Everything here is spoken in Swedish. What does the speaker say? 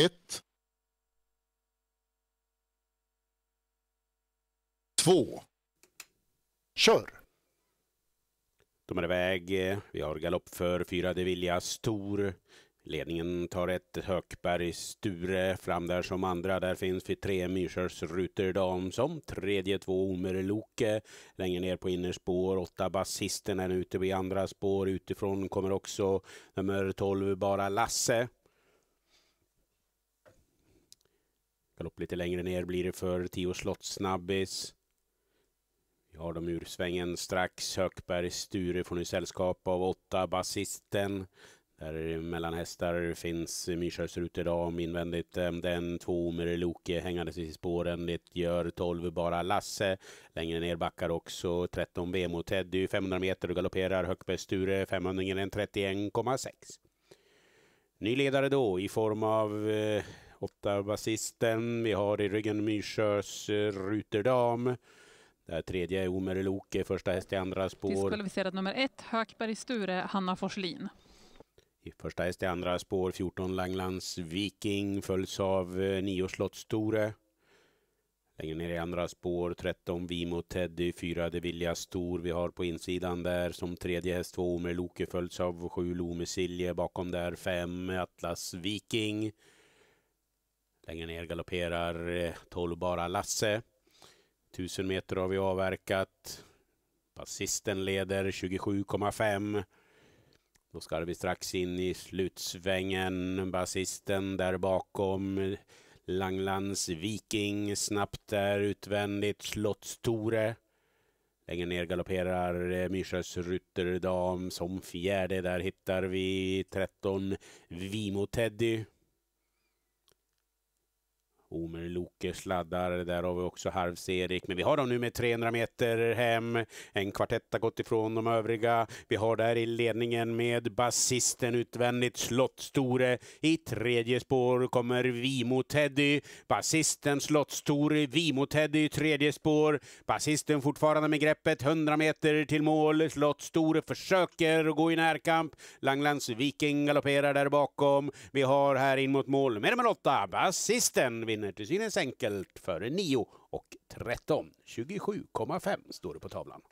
1. 2. Kör! De är iväg. Vi har galopp för fyra de Vilja Stor. Ledningen tar ett Hökberg Sture fram där som andra. Där finns vi tre Myrsers Ruterdam som tredje två Omerloke. Längre ner på innerspår åtta Basisten är ute vid andra spår. Utifrån kommer också nummer 12 Bara Lasse. Galopp lite längre ner blir det för Tio Snabbis. Vi har dem ur svängen strax. Hökberg Sture får nu sällskap av åtta Basisten. Där mellan hästar finns Myrsjös Ruterdam invändigt. Eh, den två Omereloke hängandes i spåren. Det gör 12 bara Lasse. Längre ner backar också 13 Bemo Teddy 500 meter och galopperar Hökberg Sture 500 31,6. Ny ledare då i form av eh, åtta basisten. Vi har i ryggen Myrsjös eh, Ruterdam. Där tredje är Omer Loke, första häst i andra spår. Diskvalificerad nummer ett, Hökberg Sture, Hanna Forslin. I första häst i andra spår, 14 Langlands Viking följs av eh, nio Slottstore. Längre ner i andra spår, 13 Vimo Teddy, 4 De Vilja Stor. Vi har på insidan där som tredje häst 2 Omer Loke följs av 7 Lome Silje, bakom där 5 Atlas Viking. Längre ner galopperar 12-bara eh, Lasse. 1000 meter har vi avverkat. Passisten leder 27,5. Då ska vi strax in i slutsvängen. Basisten där bakom. Langlands Viking snabbt där utvändigt. Slottstore. Längre ner galopperar eh, Myrsös Rutterdam som fjärde. Där hittar vi 13 Vimo Teddy. Omer Loke sladdar, där har vi också Harvs-Erik. Men vi har dem nu med 300 meter hem. En kvartett har gått ifrån de övriga. Vi har där i ledningen med basisten utvändigt Slottstore. I tredje spår kommer Vimo-Teddy. Basisten Slottstore, Vimo-Teddy i tredje spår. Basisten fortfarande med greppet, 100 meter till mål. Slottstore försöker att gå i närkamp. Langlands Viking galopperar där bakom. Vi har här in mot mål, med nummer 8, basisten vinner till synes enkelt före 9 och 13. 27,5 står det på tavlan.